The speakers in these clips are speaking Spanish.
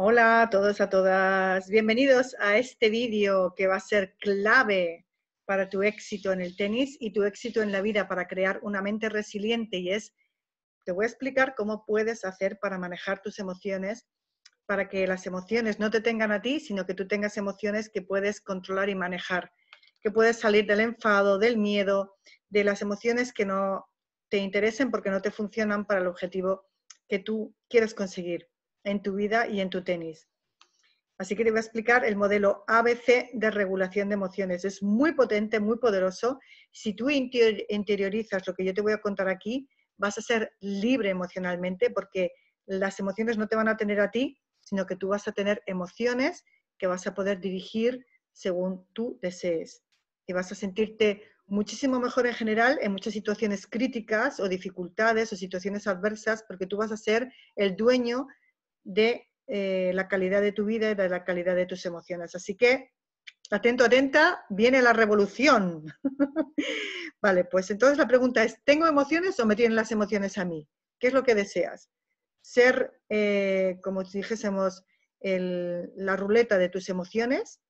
Hola a todos, a todas. Bienvenidos a este vídeo que va a ser clave para tu éxito en el tenis y tu éxito en la vida para crear una mente resiliente y es, te voy a explicar cómo puedes hacer para manejar tus emociones, para que las emociones no te tengan a ti, sino que tú tengas emociones que puedes controlar y manejar, que puedes salir del enfado, del miedo, de las emociones que no te interesen porque no te funcionan para el objetivo que tú quieres conseguir en tu vida y en tu tenis. Así que te voy a explicar el modelo ABC de regulación de emociones. Es muy potente, muy poderoso. Si tú interiorizas lo que yo te voy a contar aquí, vas a ser libre emocionalmente porque las emociones no te van a tener a ti, sino que tú vas a tener emociones que vas a poder dirigir según tú desees. Y vas a sentirte muchísimo mejor en general en muchas situaciones críticas o dificultades o situaciones adversas porque tú vas a ser el dueño de eh, la calidad de tu vida y de la calidad de tus emociones. Así que, atento, atenta, viene la revolución. vale, pues entonces la pregunta es, ¿tengo emociones o me tienen las emociones a mí? ¿Qué es lo que deseas? Ser, eh, como dijésemos, la ruleta de tus emociones,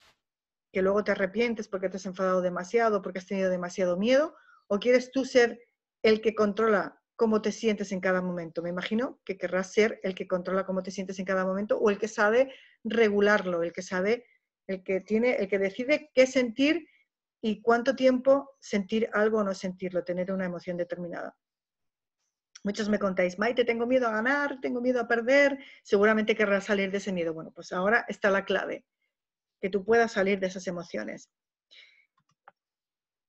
que luego te arrepientes porque te has enfadado demasiado, porque has tenido demasiado miedo, o quieres tú ser el que controla cómo te sientes en cada momento. Me imagino que querrás ser el que controla cómo te sientes en cada momento o el que sabe regularlo, el que sabe, el que tiene, el que decide qué sentir y cuánto tiempo sentir algo o no sentirlo, tener una emoción determinada. Muchos me contáis, Maite, tengo miedo a ganar, tengo miedo a perder, seguramente querrás salir de ese miedo. Bueno, pues ahora está la clave, que tú puedas salir de esas emociones.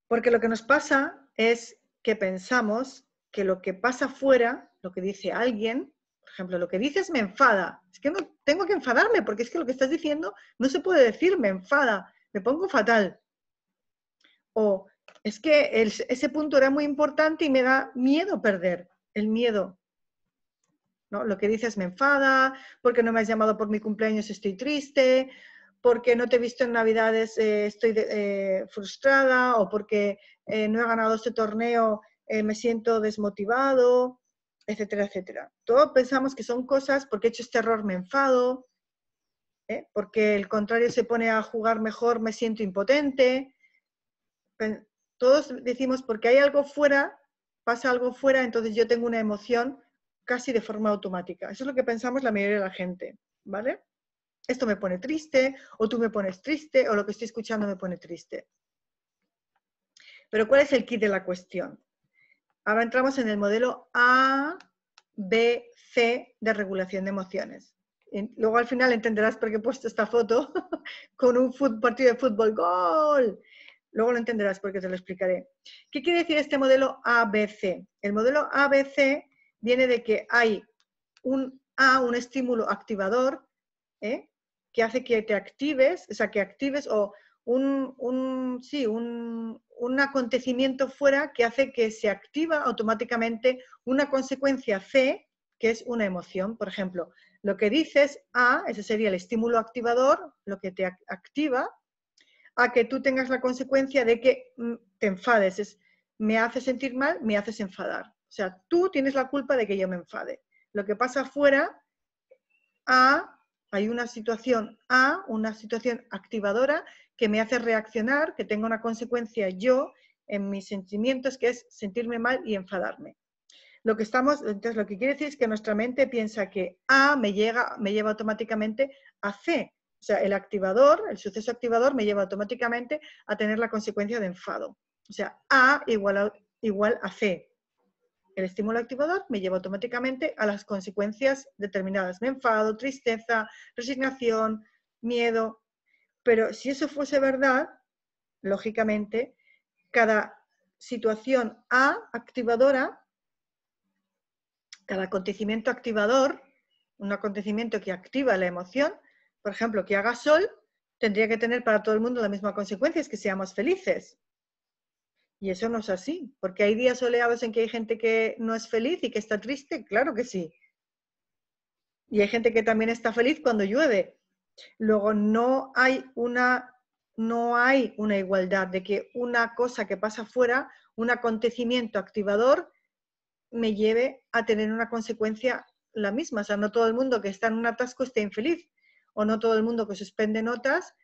Porque lo que nos pasa es que pensamos que lo que pasa fuera, lo que dice alguien, por ejemplo, lo que dices me enfada. Es que no tengo que enfadarme porque es que lo que estás diciendo no se puede decir, me enfada, me pongo fatal. O es que ese punto era muy importante y me da miedo perder, el miedo. Lo que dices me enfada, porque no me has llamado por mi cumpleaños estoy triste, porque no te he visto en Navidades eh, estoy eh, frustrada o porque eh, no he ganado este torneo eh, me siento desmotivado, etcétera, etcétera. Todos pensamos que son cosas, porque he hecho este error me enfado, ¿eh? porque el contrario se pone a jugar mejor, me siento impotente. Todos decimos, porque hay algo fuera, pasa algo fuera, entonces yo tengo una emoción casi de forma automática. Eso es lo que pensamos la mayoría de la gente, ¿vale? Esto me pone triste, o tú me pones triste, o lo que estoy escuchando me pone triste. Pero ¿cuál es el kit de la cuestión? Ahora entramos en el modelo A, B, C de regulación de emociones. Luego al final entenderás por qué he puesto esta foto con un partido de fútbol. ¡Gol! Luego lo entenderás porque te lo explicaré. ¿Qué quiere decir este modelo ABC? El modelo ABC viene de que hay un A, un estímulo activador, ¿eh? que hace que te actives, o sea, que actives o un, acontecimiento fuera que hace que se activa automáticamente una consecuencia C, que es una emoción. Por ejemplo, lo que dices A, ese sería el estímulo activador, lo que te activa, a que tú tengas la consecuencia de que mm, te enfades. Es, me hace sentir mal, me haces enfadar. O sea, tú tienes la culpa de que yo me enfade. Lo que pasa fuera, A, hay una situación A, una situación activadora que me hace reaccionar, que tenga una consecuencia yo en mis sentimientos, que es sentirme mal y enfadarme. Lo que estamos, entonces lo que quiere decir es que nuestra mente piensa que A me, llega, me lleva automáticamente a C. O sea, el activador, el suceso activador me lleva automáticamente a tener la consecuencia de enfado. O sea, A igual a, igual a C. El estímulo activador me lleva automáticamente a las consecuencias determinadas. Me enfado, tristeza, resignación, miedo, pero si eso fuese verdad, lógicamente, cada situación A activadora, cada acontecimiento activador, un acontecimiento que activa la emoción, por ejemplo, que haga sol, tendría que tener para todo el mundo la misma consecuencia, es que seamos felices. Y eso no es así, porque hay días soleados en que hay gente que no es feliz y que está triste, claro que sí. Y hay gente que también está feliz cuando llueve, Luego no hay una no hay una igualdad de que una cosa que pasa fuera, un acontecimiento activador, me lleve a tener una consecuencia la misma. O sea, no todo el mundo que está en un atasco está infeliz, o no todo el mundo que suspende notas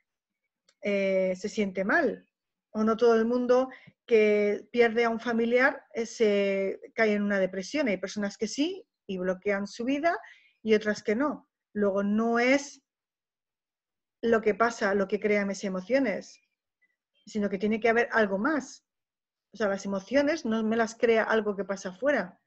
eh, se siente mal, o no todo el mundo que pierde a un familiar eh, se cae en una depresión. Hay personas que sí y bloquean su vida y otras que no. Luego no es lo que pasa, lo que crea mis emociones, sino que tiene que haber algo más. O sea, las emociones no me las crea algo que pasa afuera.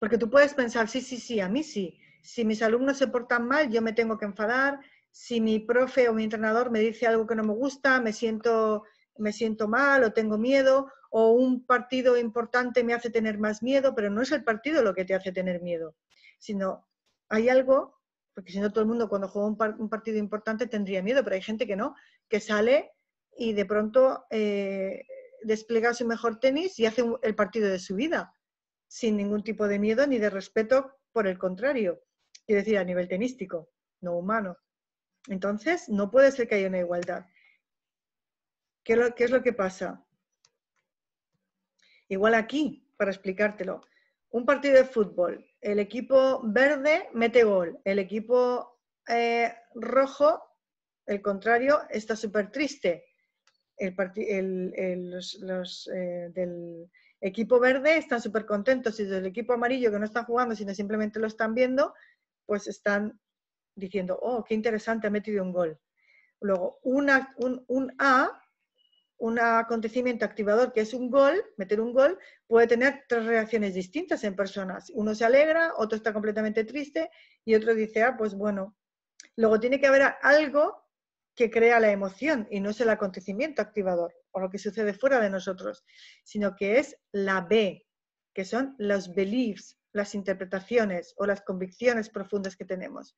Porque tú puedes pensar, sí, sí, sí, a mí sí. Si mis alumnos se portan mal, yo me tengo que enfadar. Si mi profe o mi entrenador me dice algo que no me gusta, me siento, me siento mal o tengo miedo. O un partido importante me hace tener más miedo, pero no es el partido lo que te hace tener miedo, sino hay algo porque si no todo el mundo cuando juega un, partido importante tendría miedo, pero hay gente que no, que sale y de pronto eh, despliega su mejor tenis y hace el partido de su vida, sin ningún tipo de miedo ni de respeto, por el contrario, quiero decir, a nivel tenístico, no humano. Entonces, no puede ser que haya una igualdad. qué es lo que pasa? Igual aquí, para explicártelo, un partido de fútbol el equipo verde mete gol, el equipo eh, rojo, el contrario, está súper triste. El, los, eh, del equipo verde están súper contentos y del equipo amarillo que no están jugando, sino simplemente lo están viendo, pues están diciendo, oh, qué interesante, ha metido un gol. Luego, una, un, un A un acontecimiento activador que es un gol, meter un gol, puede tener tres reacciones distintas en personas. Uno se alegra, otro está completamente triste y otro dice, ah, pues bueno. Luego tiene que haber algo que crea la emoción y no es el acontecimiento activador o lo que sucede fuera de nosotros, sino que es la B, que son los beliefs, las interpretaciones o las convicciones profundas que tenemos.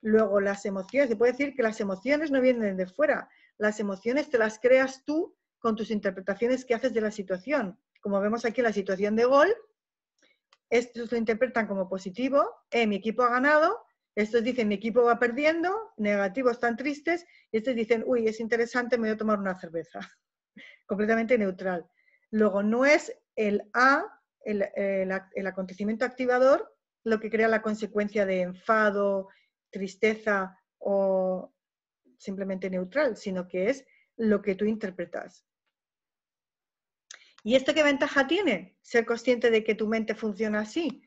Luego las emociones, se puede decir que las emociones no vienen de fuera, las emociones te las creas tú con tus interpretaciones que haces de la situación. Como vemos aquí la situación de gol, estos lo interpretan como positivo, eh, mi equipo ha ganado, estos dicen mi equipo va perdiendo, negativos están tristes, y estos dicen, uy, es interesante, me voy a tomar una cerveza. Completamente neutral. Luego, no es el A, el acontecimiento activador, lo que crea la consecuencia de enfado, tristeza o simplemente neutral, sino que es lo que tú interpretas. ¿Y esto qué ventaja tiene? Ser consciente de que tu mente funciona así.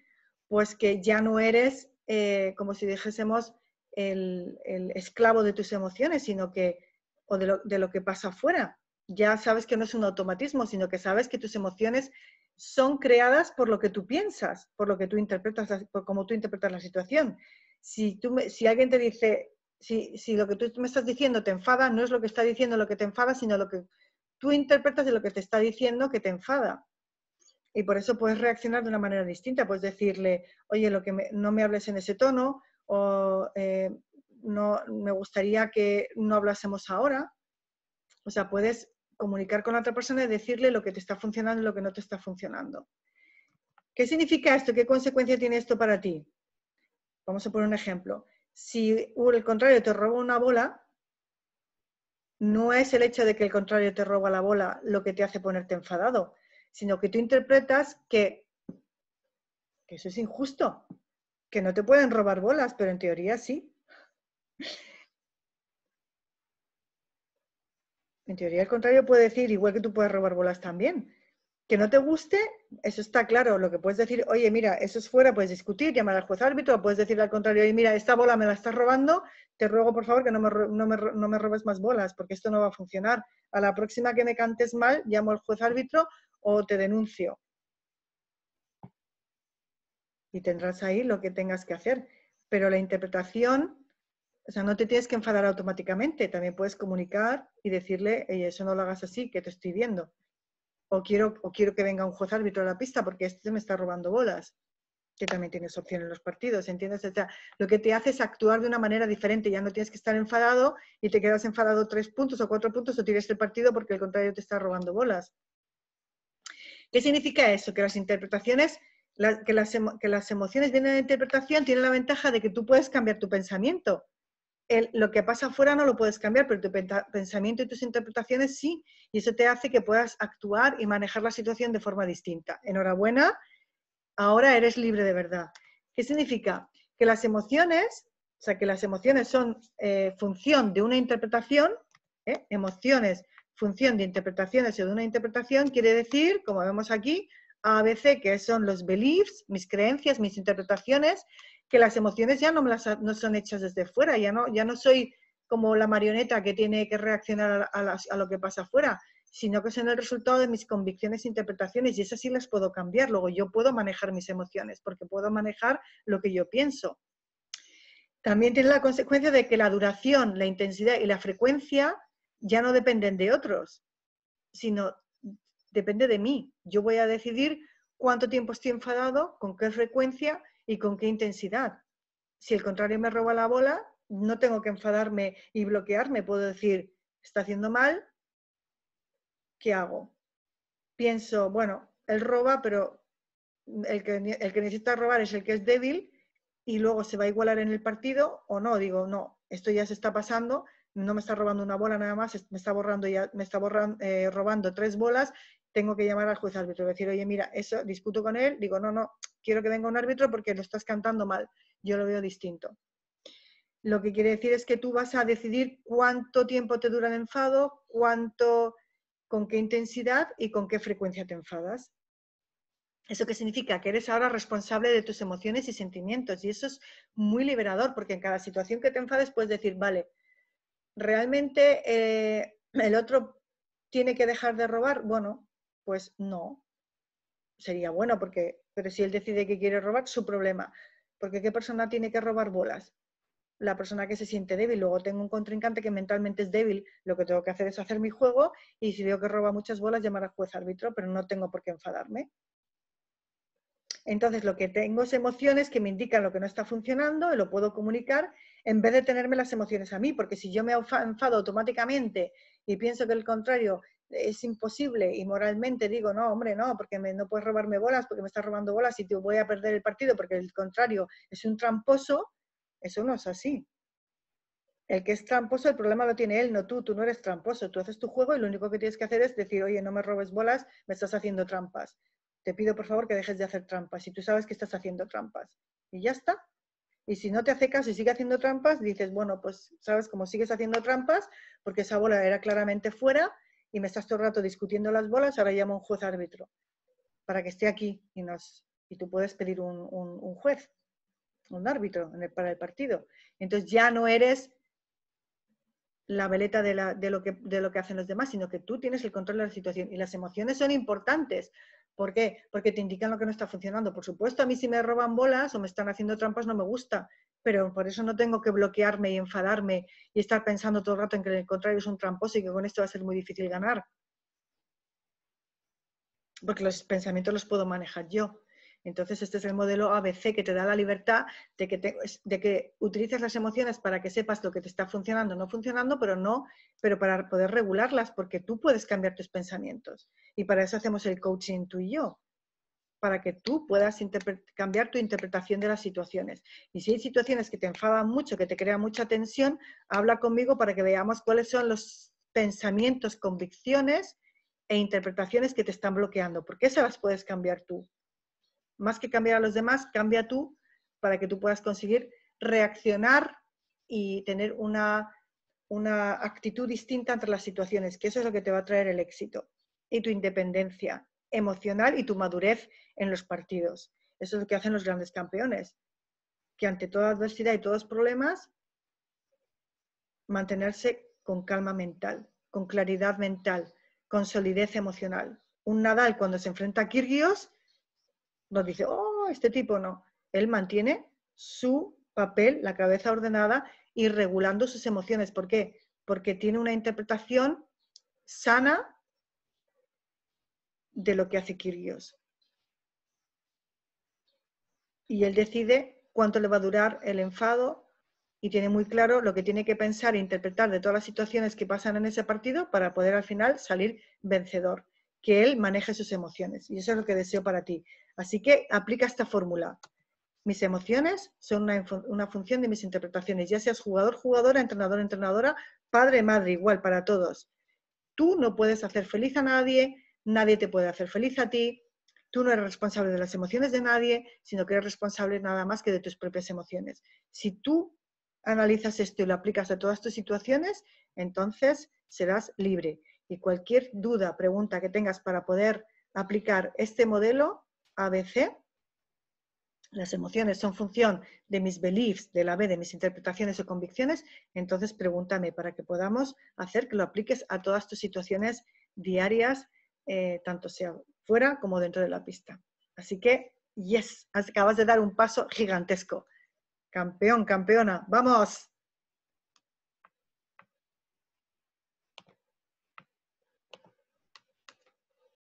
Pues que ya no eres, eh, como si dijésemos, el, esclavo de tus emociones, sino que, o de lo, que pasa afuera. Ya sabes que no es un automatismo, sino que sabes que tus emociones son creadas por lo que tú piensas, por lo que tú interpretas, por cómo tú interpretas la situación. Si, tú, si alguien te dice, si, lo que tú me estás diciendo te enfada, no es lo que está diciendo lo que te enfada, sino lo que tú interpretas de lo que te está diciendo que te enfada. Y por eso puedes reaccionar de una manera distinta, puedes decirle, oye, lo que no me hables en ese tono, o eh, no, me gustaría que no hablásemos ahora. O sea, puedes comunicar con la otra persona y decirle lo que te está funcionando y lo que no te está funcionando. ¿Qué significa esto? ¿Qué consecuencia tiene esto para ti? Vamos a poner un ejemplo si el contrario te roba una bola, no es el hecho de que el contrario te roba la bola lo que te hace ponerte enfadado, sino que tú interpretas que, eso es injusto, que no te pueden robar bolas, pero en teoría sí. En teoría, el contrario puede decir, igual que tú puedes robar bolas también, que no te guste, eso está claro. Lo que puedes decir, oye, mira, eso es fuera, puedes discutir, llamar al juez árbitro, puedes decir al contrario, oye, mira, esta bola me la estás robando, te ruego por favor que no me, no me, robes más bolas, porque esto no va a funcionar. A la próxima que me cantes mal, llamo al juez árbitro o te denuncio. Y tendrás ahí lo que tengas que hacer. Pero la interpretación, o sea, no te tienes que enfadar automáticamente, también puedes comunicar y decirle, oye, eso no lo hagas así, que te estoy viendo o quiero, que venga un juez árbitro a la pista porque este me está robando bolas, que también tienes opción en los partidos, ¿entiendes? O sea, lo que te hace es actuar de una manera diferente, ya no tienes que estar enfadado y te quedas enfadado tres puntos o cuatro puntos o tires el partido porque el contrario te está robando bolas. ¿Qué significa eso? Que las interpretaciones, que, las, emociones vienen de una interpretación, tienen la ventaja de que tú puedes cambiar tu pensamiento. lo que pasa afuera no lo puedes cambiar, pero tu pensamiento y tus interpretaciones sí y eso te hace que puedas actuar y manejar la situación de forma distinta. Enhorabuena, ahora eres libre de verdad. ¿Qué significa? Que las emociones, o sea, que las emociones son eh, función de una interpretación, ¿eh? emociones, función de interpretaciones o de una interpretación, quiere decir, como vemos aquí, ABC, que son los beliefs, mis creencias, mis interpretaciones, que las emociones ya no, las, no son hechas desde fuera, ya no, ya no soy como la marioneta que tiene que reaccionar a, lo que pasa afuera, sino que son el resultado de mis convicciones e interpretaciones y esas sí las puedo cambiar. Luego yo puedo manejar mis emociones porque puedo manejar lo que yo pienso. También tiene la consecuencia de que la duración, la intensidad y la frecuencia ya no dependen de otros, sino depende de mí. Yo voy a decidir cuánto tiempo estoy enfadado, con qué frecuencia y con qué intensidad. Si el contrario me roba la bola, no tengo que enfadarme y bloquearme, puedo decir, está haciendo mal, ¿qué hago? Pienso, bueno, él roba, pero el que, necesita robar es el que es débil y luego se va a igualar en el partido o no, digo, no, esto ya se está pasando, no me está robando una bola nada más, me está borrando ya, me está borran, eh, robando tres bolas, tengo que llamar al juez árbitro, decir, oye, mira, eso discuto con él, digo, no, no, quiero que venga un árbitro porque lo estás cantando mal, yo lo veo distinto. Lo que quiere decir es que tú vas a decidir cuánto tiempo te dura el enfado, cuánto, con qué intensidad y con qué frecuencia te enfadas. ¿Eso qué significa? Que eres ahora responsable de tus emociones y sentimientos. Y eso es muy liberador, porque en cada situación que te enfades puedes decir, vale, realmente eh, el otro tiene que dejar de robar. Bueno, pues no. Sería bueno, porque, pero si él decide que quiere robar, su problema. Porque ¿qué persona tiene que robar bolas? la persona que se siente débil. Luego tengo un contrincante que mentalmente es débil. Lo que tengo que hacer es hacer mi juego y si veo que roba muchas bolas, llamar al juez árbitro, pero no tengo por qué enfadarme. Entonces, lo que tengo son emociones que me indican lo que no está funcionando y lo puedo comunicar en vez de tenerme las emociones a mí, porque si yo me enfado automáticamente y pienso que el contrario es imposible y moralmente digo, no, hombre, no, porque no puedes robarme bolas, porque me estás robando bolas y te voy a perder el partido porque el contrario es un tramposo, eso no es así. El que es tramposo, el problema lo tiene él, no tú. Tú no eres tramposo. Tú haces tu juego y lo único que tienes que hacer es decir, oye, no me robes bolas, me estás haciendo trampas. Te pido por favor que dejes de hacer trampas. Y tú sabes que estás haciendo trampas. Y ya está. Y si no te hace caso y sigue haciendo trampas, dices, bueno, pues sabes, cómo sigues haciendo trampas, porque esa bola era claramente fuera y me estás todo el rato discutiendo las bolas, ahora llamo a un juez árbitro para que esté aquí y, nos, y tú puedes pedir un, un juez un árbitro para el partido. Entonces ya no eres la veleta de, lo que, de lo que hacen los demás, sino que tú tienes el control de la situación. Y las emociones son importantes. ¿Por qué? Porque te indican lo que no está funcionando. Por supuesto, a mí si me roban bolas o me están haciendo trampas no me gusta, pero por eso no tengo que bloquearme y enfadarme y estar pensando todo el rato en que el contrario es un tramposo y que con esto va a ser muy difícil ganar. Porque los pensamientos los puedo manejar yo. Entonces, este es el modelo ABC que te da la libertad de que, utilices las emociones para que sepas lo que te está funcionando o no funcionando, pero, no, pero para poder regularlas, porque tú puedes cambiar tus pensamientos. Y para eso hacemos el coaching tú y yo, para que tú puedas cambiar tu interpretación de las situaciones. Y si hay situaciones que te enfadan mucho, que te crean mucha tensión, habla conmigo para que veamos cuáles son los pensamientos, convicciones e interpretaciones que te están bloqueando, porque esas las puedes cambiar tú más que cambiar a los demás, cambia tú para que tú puedas conseguir reaccionar y tener una, actitud distinta entre las situaciones, que eso es lo que te va a traer el éxito y tu independencia emocional y tu madurez en los partidos. Eso es lo que hacen los grandes campeones, que ante toda adversidad y todos problemas, mantenerse con calma mental, con claridad mental, con solidez emocional. Un Nadal cuando se enfrenta a Kirgios no dice, oh, este tipo no. Él mantiene su papel, la cabeza ordenada y regulando sus emociones. ¿Por qué? Porque tiene una interpretación sana de lo que hace Kirgios. Y él decide cuánto le va a durar el enfado y tiene muy claro lo que tiene que pensar e interpretar de todas las situaciones que pasan en ese partido para poder al final salir vencedor que él maneje sus emociones. Y eso es lo que deseo para ti. Así que aplica esta fórmula. Mis emociones son una, función de mis interpretaciones, ya seas jugador, jugadora, entrenador, entrenadora, padre, madre, igual para todos. Tú no puedes hacer feliz a nadie, nadie te puede hacer feliz a ti, tú no eres responsable de las emociones de nadie, sino que eres responsable nada más que de tus propias emociones. Si tú analizas esto y lo aplicas a todas tus situaciones, entonces serás libre. Y cualquier duda, pregunta que tengas para poder aplicar este modelo ABC, las emociones son función de mis beliefs, de la B, de mis interpretaciones o convicciones, entonces pregúntame para que podamos hacer que lo apliques a todas tus situaciones diarias, eh, tanto sea fuera como dentro de la pista. Así que, yes, acabas de dar un paso gigantesco. Campeón, campeona, vamos.